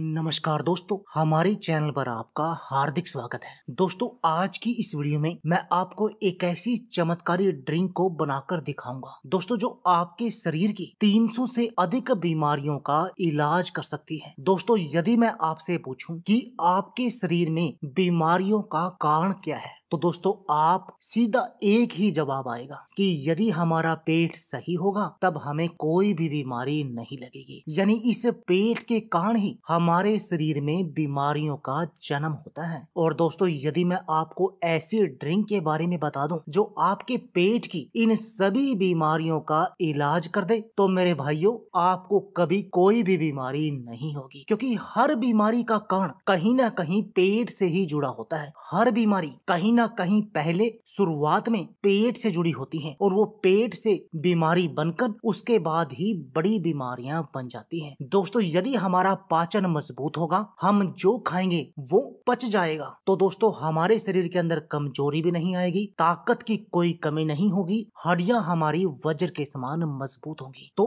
नमस्कार दोस्तों हमारे चैनल पर आपका हार्दिक स्वागत है दोस्तों आज की इस वीडियो में मैं आपको एक ऐसी चमत्कारी ड्रिंक को बनाकर दिखाऊंगा दोस्तों जो आपके शरीर की 300 से अधिक बीमारियों का इलाज कर सकती है दोस्तों यदि मैं आपसे पूछूं कि आपके शरीर में बीमारियों का कारण क्या है तो दोस्तों आप सीधा एक ही जवाब आएगा कि यदि हमारा पेट सही होगा तब हमें कोई भी बीमारी नहीं लगेगी यानी इस पेट के कारण ही हमारे शरीर में बीमारियों का जन्म होता है और दोस्तों यदि मैं आपको ऐसी ड्रिंक के बारे में बता दूं जो आपके पेट की इन सभी बीमारियों का इलाज कर दे तो मेरे भाइयों आपको कभी कोई भी बीमारी नहीं होगी क्योंकि हर बीमारी का कारण कहीं ना कहीं पेट से ही जुड़ा होता है हर बीमारी कहीं ना कहीं पहले शुरुआत में पेट से जुड़ी होती हैं और वो पेट से बीमारी बनकर उसके बाद ही बड़ी बीमारियां बन जाती हैं दोस्तों यदि हमारा पाचन मजबूत होगा हम जो खाएंगे वो पच जाएगा तो दोस्तों हमारे शरीर के अंदर कमजोरी भी नहीं आएगी ताकत की कोई कमी नहीं होगी हड्डियां हमारी वज्र के समान मजबूत होंगी तो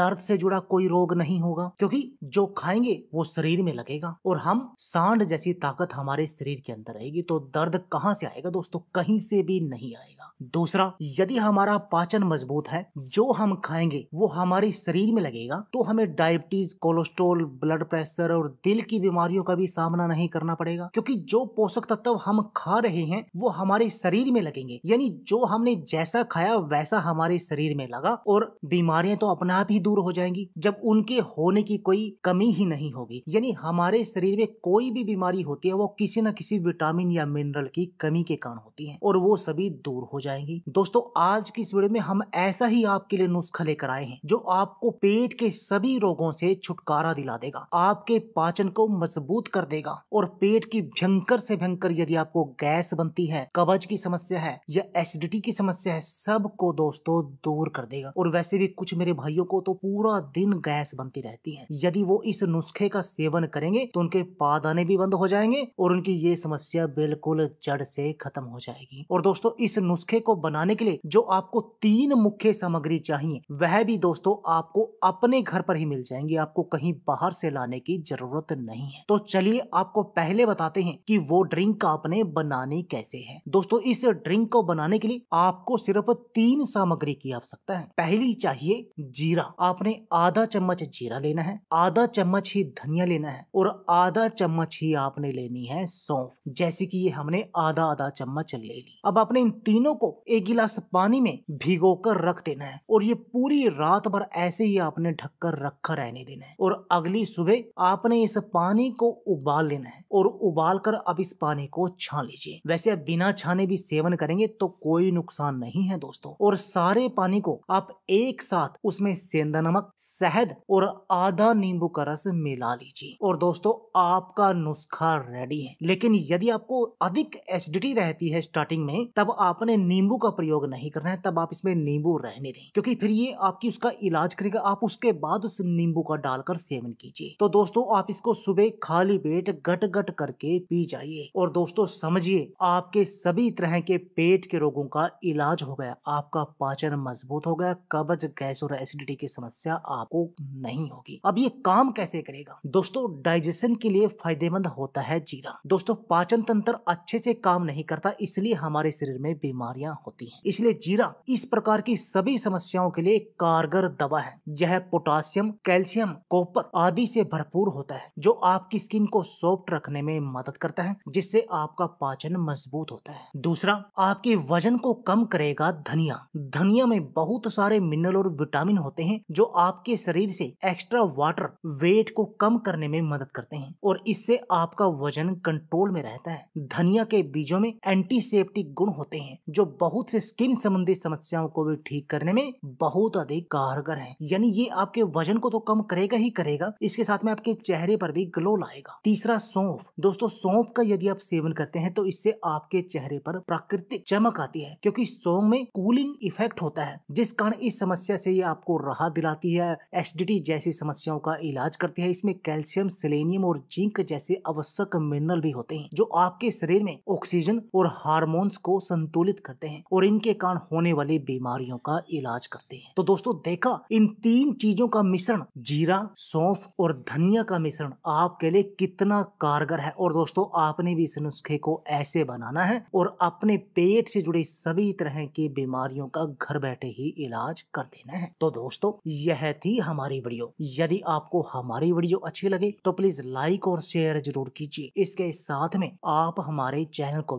दर्द से जुड़ा कोई रोग नहीं होगा क्योंकि जो खाएंगे वो शरीर में लगेगा और हम सांड जैसी ताकत हमारे शरीर के अंदर रहेगी तो दर्द कहाँ से जाएगा दोस्तों कहीं से भी नहीं आएगा दूसरा यदि हमारा पाचन मजबूत है जो हम खाएंगे वो हमारे शरीर में लगेगा तो हमें डायबिटीज कोलेस्ट्रोल ब्लड प्रेशर और दिल की बीमारियों का भी सामना नहीं करना पड़ेगा क्योंकि जो पोषक तत्व हम खा रहे हैं वो हमारे शरीर में लगेंगे यानी जो हमने जैसा खाया वैसा हमारे शरीर में लगा और बीमारियां तो अपने आप ही दूर हो जाएंगी जब उनके होने की कोई कमी ही नहीं होगी यानी हमारे शरीर में कोई भी बीमारी होती है वो किसी न किसी विटामिन या मिनरल की कमी कमी के कारण होती है और वो सभी दूर हो जाएंगी दोस्तों आज की इस वीडियो में हम ऐसा ही आपके लिए नुस्खा लेकर आए हैं जो आपको पेट के सभी रोगों से छुटकारा दिला देगा आपके पाचन को मजबूत कर देगा और पेट की भयंकर से भयंकर यदि आपको गैस बनती है कब्ज की समस्या है या एसिडिटी की समस्या है सबको दोस्तों दूर कर देगा और वैसे भी कुछ मेरे भाइयों को तो पूरा दिन गैस बनती रहती है यदि वो इस नुस्खे का सेवन करेंगे तो उनके पादाने भी बंद हो जाएंगे और उनकी ये समस्या बिल्कुल जड़ से भय खत्म हो जाएगी और दोस्तों इस नुस्खे को बनाने के लिए जो आपको तीन मुख्य सामग्री चाहिए वह भी दोस्तों आपको अपने घर पर ही मिल जाएंगे आपको कहीं बाहर से लाने की जरूरत नहीं है तो चलिए आपको पहले बताते हैं कि वो ड्रिंक आपने बनानी कैसे है दोस्तों इस ड्रिंक को बनाने के लिए आपको सिर्फ तीन सामग्री की आवश्यकता है पहली चाहिए जीरा आपने आधा चम्मच जीरा लेना है आधा चम्मच ही धनिया लेना है और आधा चम्मच ही आपने लेनी है सौंफ जैसे कि ये हमने आधा आधा आधा चम्मच ले ली अब आपने इन तीनों को एक गिलास पानी में भिगो कर रख देना है और ये पूरी रात भर ऐसे ही आपने ढक कर रखा रहने देना है और अगली सुबह आपने इस पानी को उबाल लेना है और उबाल कर अब इस पानी को छान लीजिए वैसे आप बिना छाने भी सेवन करेंगे तो कोई नुकसान नहीं है दोस्तों और सारे पानी को आप एक साथ उसमें सेंधा नमक शहद और आधा नींबू का रस मिला लीजिए और दोस्तों आपका नुस्खा रेडी है लेकिन यदि आपको अधिक एसिडिटी ठंडी रहती है स्टार्टिंग में तब आपने नींबू का प्रयोग नहीं करना है तब आप इसमें नींबू रहने दें क्योंकि फिर ये आपकी उसका इलाज करेगा आप उसके बाद उस नींबू का डालकर सेवन कीजिए तो दोस्तों आप इसको सुबह खाली पेट गट गट करके पी जाइए और दोस्तों समझिए आपके सभी तरह के पेट के रोगों का इलाज हो गया आपका पाचन मजबूत हो गया कब्ज गैस और एसिडिटी की समस्या आपको नहीं होगी अब ये काम कैसे करेगा दोस्तों डाइजेशन के लिए फायदेमंद होता है जीरा दोस्तों पाचन तंत्र अच्छे से काम नहीं नहीं करता इसलिए हमारे शरीर में बीमारियां होती हैं इसलिए जीरा इस प्रकार की सभी समस्याओं के लिए कारगर दवा है यह पोटासियम कैल्शियम कॉपर आदि से भरपूर होता है जो आपकी स्किन को सॉफ्ट रखने में मदद करता है जिससे आपका पाचन मजबूत होता है दूसरा आपके वजन को कम करेगा धनिया धनिया में बहुत सारे मिनरल और विटामिन होते हैं जो आपके शरीर से एक्स्ट्रा वाटर वेट को कम करने में मदद करते हैं और इससे आपका वजन कंट्रोल में रहता है धनिया के बीजों में एंटीसेप्टिक गुण होते हैं जो बहुत से स्किन संबंधी समस्याओं को भी ठीक करने में बहुत अधिक कारगर है यानी ये आपके वजन को तो कम करेगा ही करेगा इसके साथ में आपके चेहरे पर भी ग्लो लाएगा तीसरा सौंफ दोस्तों सौंफ का यदि आप सेवन करते हैं तो इससे आपके चेहरे पर प्राकृतिक चमक आती है क्योंकि सौंफ में कूलिंग इफेक्ट होता है जिस कारण इस समस्या से ये आपको राहत दिलाती है एसिडिटी जैसी समस्याओं का इलाज करती है इसमें कैल्शियम सेलेनियम और जिंक जैसे आवश्यक मिनरल भी होते हैं जो आपके शरीर में ऑक्सीजन ऑक्सीजन और हार्मोन्स को संतुलित करते हैं और इनके कारण होने वाली बीमारियों का इलाज करते हैं तो दोस्तों देखा इन तीन चीजों का मिश्रण जीरा सौंफ और धनिया का मिश्रण आपके लिए कितना कारगर है और दोस्तों आपने भी इस नुस्खे को ऐसे बनाना है और अपने पेट से जुड़ी सभी तरह की बीमारियों का घर बैठे ही इलाज कर देना है तो दोस्तों यह थी हमारी वीडियो यदि आपको हमारी वीडियो अच्छी लगे तो प्लीज लाइक और शेयर जरूर कीजिए इसके साथ में आप हमारे चैनल को